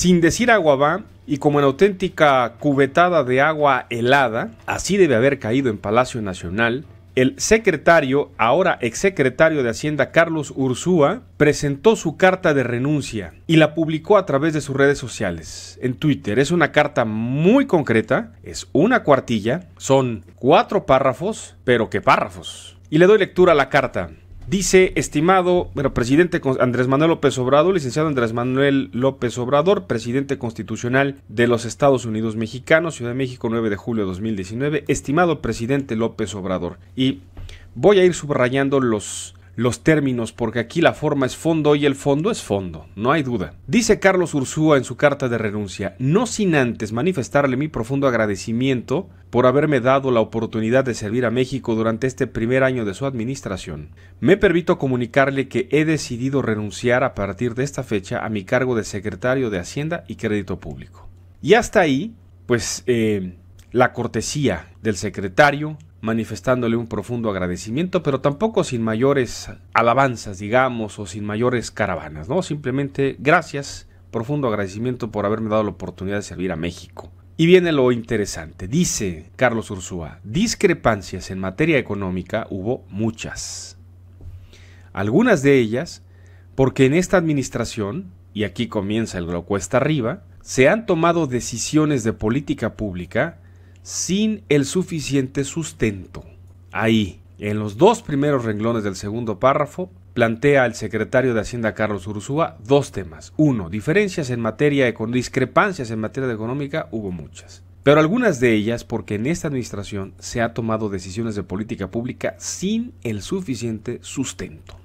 sin decir agua va, y como en auténtica cubetada de agua helada, así debe haber caído en Palacio Nacional, el secretario, ahora exsecretario de Hacienda Carlos Ursúa, presentó su carta de renuncia y la publicó a través de sus redes sociales, en Twitter. Es una carta muy concreta, es una cuartilla, son cuatro párrafos, pero qué párrafos. Y le doy lectura a la carta. Dice, estimado presidente Andrés Manuel López Obrador, licenciado Andrés Manuel López Obrador, presidente constitucional de los Estados Unidos mexicanos, Ciudad de México, 9 de julio de 2019, estimado presidente López Obrador. Y voy a ir subrayando los los términos, porque aquí la forma es fondo y el fondo es fondo, no hay duda. Dice Carlos Ursúa en su carta de renuncia, no sin antes manifestarle mi profundo agradecimiento por haberme dado la oportunidad de servir a México durante este primer año de su administración. Me permito comunicarle que he decidido renunciar a partir de esta fecha a mi cargo de secretario de Hacienda y Crédito Público. Y hasta ahí, pues eh, la cortesía del secretario, manifestándole un profundo agradecimiento, pero tampoco sin mayores alabanzas, digamos, o sin mayores caravanas, ¿no? Simplemente gracias, profundo agradecimiento por haberme dado la oportunidad de servir a México. Y viene lo interesante, dice Carlos Ursúa, discrepancias en materia económica hubo muchas. Algunas de ellas porque en esta administración, y aquí comienza el cuesta arriba, se han tomado decisiones de política pública sin el suficiente sustento. Ahí, en los dos primeros renglones del segundo párrafo, plantea el secretario de Hacienda Carlos Ursúa dos temas. Uno, diferencias en materia económica, discrepancias en materia económica hubo muchas. Pero algunas de ellas porque en esta administración se ha tomado decisiones de política pública sin el suficiente sustento.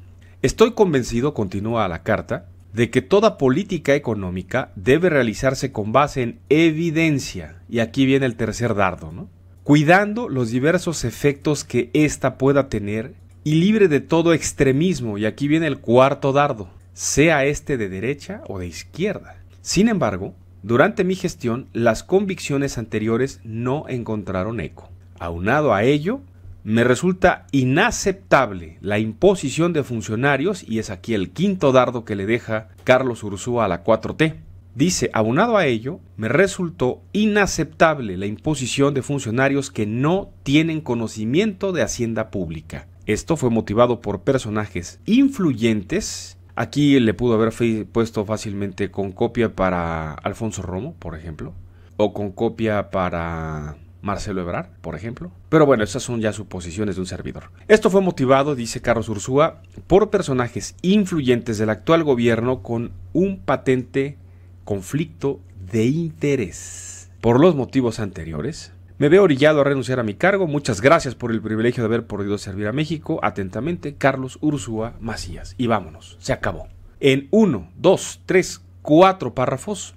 Estoy convencido, continúa la carta, de que toda política económica debe realizarse con base en evidencia, y aquí viene el tercer dardo, cuidando los diversos efectos que ésta pueda tener y libre de todo extremismo, y aquí viene el cuarto dardo, sea este de derecha o de izquierda. Sin embargo, durante mi gestión las convicciones anteriores no encontraron eco. Aunado a ello, me resulta inaceptable la imposición de funcionarios, y es aquí el quinto dardo que le deja Carlos Ursúa a la 4T. Dice, aunado a ello, me resultó inaceptable la imposición de funcionarios que no tienen conocimiento de Hacienda Pública. Esto fue motivado por personajes influyentes. Aquí le pudo haber puesto fácilmente con copia para Alfonso Romo, por ejemplo, o con copia para Marcelo Ebrard, por ejemplo. Pero bueno, esas son ya suposiciones de un servidor. Esto fue motivado, dice Carlos Ursúa, por personajes influyentes del actual gobierno con un patente conflicto de interés. Por los motivos anteriores, me veo orillado a renunciar a mi cargo. Muchas gracias por el privilegio de haber podido servir a México. Atentamente, Carlos Ursúa Macías. Y vámonos, se acabó. En uno, dos, tres, cuatro párrafos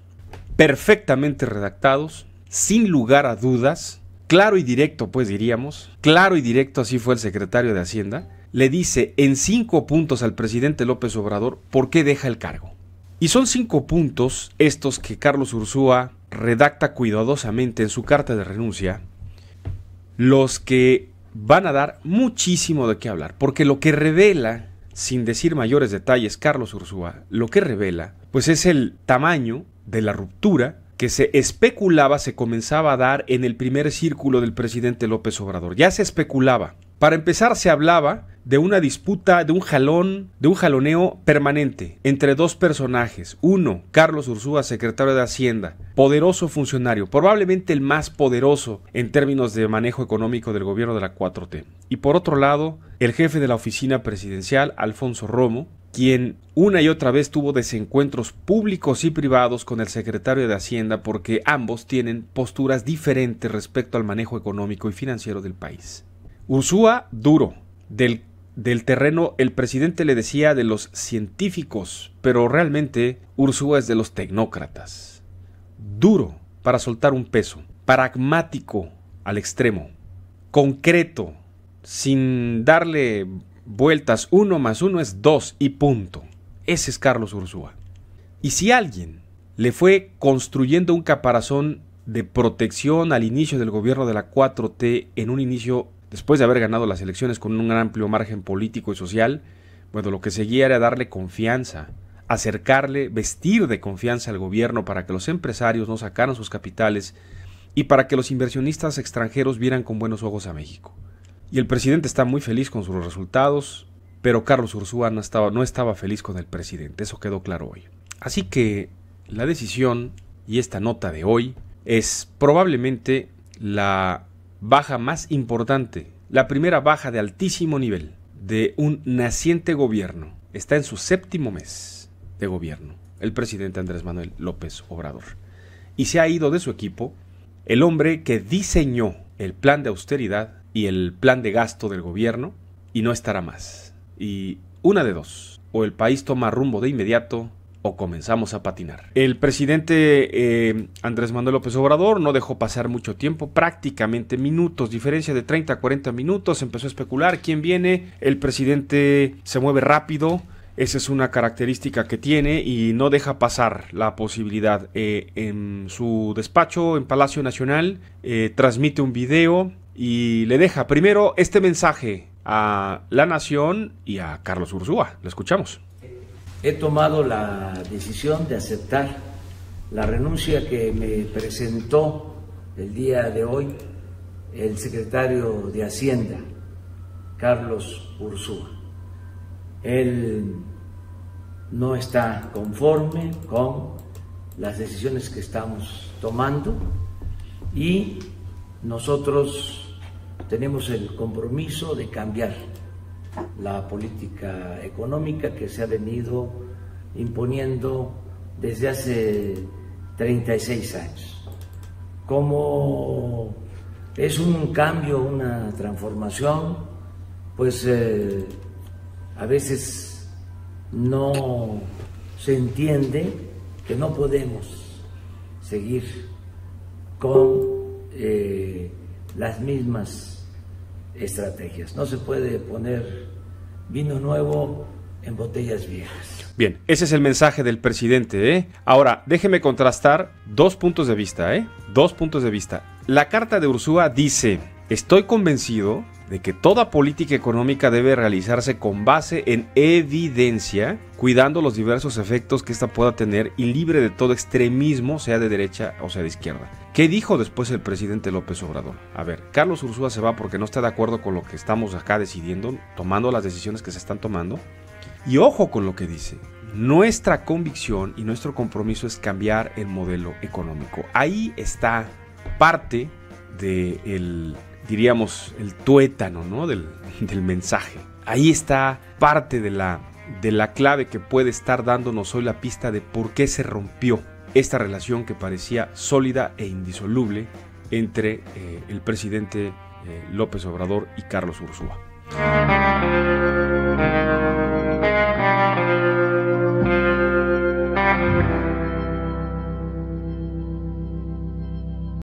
perfectamente redactados, sin lugar a dudas, claro y directo, pues diríamos, claro y directo así fue el secretario de Hacienda, le dice en cinco puntos al presidente López Obrador por qué deja el cargo. Y son cinco puntos estos que Carlos Ursúa redacta cuidadosamente en su carta de renuncia, los que van a dar muchísimo de qué hablar, porque lo que revela, sin decir mayores detalles, Carlos Ursúa, lo que revela, pues es el tamaño de la ruptura que se especulaba se comenzaba a dar en el primer círculo del presidente López Obrador. Ya se especulaba para empezar se hablaba de una disputa, de un jalón, de un jaloneo permanente entre dos personajes. Uno, Carlos Ursúa, secretario de Hacienda, poderoso funcionario, probablemente el más poderoso en términos de manejo económico del gobierno de la 4T. Y por otro lado, el jefe de la oficina presidencial, Alfonso Romo, quien una y otra vez tuvo desencuentros públicos y privados con el secretario de Hacienda porque ambos tienen posturas diferentes respecto al manejo económico y financiero del país. Ursúa duro. Del, del terreno el presidente le decía de los científicos, pero realmente Ursúa es de los tecnócratas. Duro para soltar un peso, pragmático al extremo, concreto, sin darle vueltas, uno más uno es dos y punto. Ese es Carlos Ursúa. Y si alguien le fue construyendo un caparazón de protección al inicio del gobierno de la 4T en un inicio Después de haber ganado las elecciones con un amplio margen político y social, bueno, lo que seguía era darle confianza, acercarle, vestir de confianza al gobierno para que los empresarios no sacaran sus capitales y para que los inversionistas extranjeros vieran con buenos ojos a México. Y el presidente está muy feliz con sus resultados, pero Carlos Ursúa estaba, no estaba feliz con el presidente, eso quedó claro hoy. Así que la decisión y esta nota de hoy es probablemente la baja más importante, la primera baja de altísimo nivel de un naciente gobierno, está en su séptimo mes de gobierno, el presidente Andrés Manuel López Obrador. Y se ha ido de su equipo el hombre que diseñó el plan de austeridad y el plan de gasto del gobierno y no estará más. Y una de dos, o el país toma rumbo de inmediato o comenzamos a patinar. El presidente eh, Andrés Manuel López Obrador no dejó pasar mucho tiempo, prácticamente minutos, diferencia de 30 a 40 minutos, empezó a especular quién viene, el presidente se mueve rápido, esa es una característica que tiene y no deja pasar la posibilidad. Eh, en su despacho en Palacio Nacional eh, transmite un video y le deja primero este mensaje a la nación y a Carlos Urzúa. Lo escuchamos he tomado la decisión de aceptar la renuncia que me presentó el día de hoy el secretario de Hacienda, Carlos Ursúa. Él no está conforme con las decisiones que estamos tomando y nosotros tenemos el compromiso de cambiar la política económica que se ha venido imponiendo desde hace 36 años. Como es un cambio, una transformación, pues eh, a veces no se entiende que no podemos seguir con eh, las mismas estrategias. No se puede poner vino nuevo en botellas viejas. Bien, ese es el mensaje del presidente. ¿eh? Ahora, déjeme contrastar dos puntos de vista. ¿eh? Dos puntos de vista. La carta de Ursúa dice, estoy convencido de que toda política económica debe realizarse con base en evidencia, cuidando los diversos efectos que ésta pueda tener y libre de todo extremismo, sea de derecha o sea de izquierda. ¿Qué dijo después el presidente López Obrador? A ver, Carlos Ursúa se va porque no está de acuerdo con lo que estamos acá decidiendo, tomando las decisiones que se están tomando. Y ojo con lo que dice. Nuestra convicción y nuestro compromiso es cambiar el modelo económico. Ahí está parte del de diríamos, el tuétano ¿no? del, mensaje. Ahí está parte de la, de la clave que puede estar dándonos hoy la pista de por qué se rompió esta relación que parecía sólida e indisoluble entre eh, el presidente eh, López Obrador y Carlos Ursúa.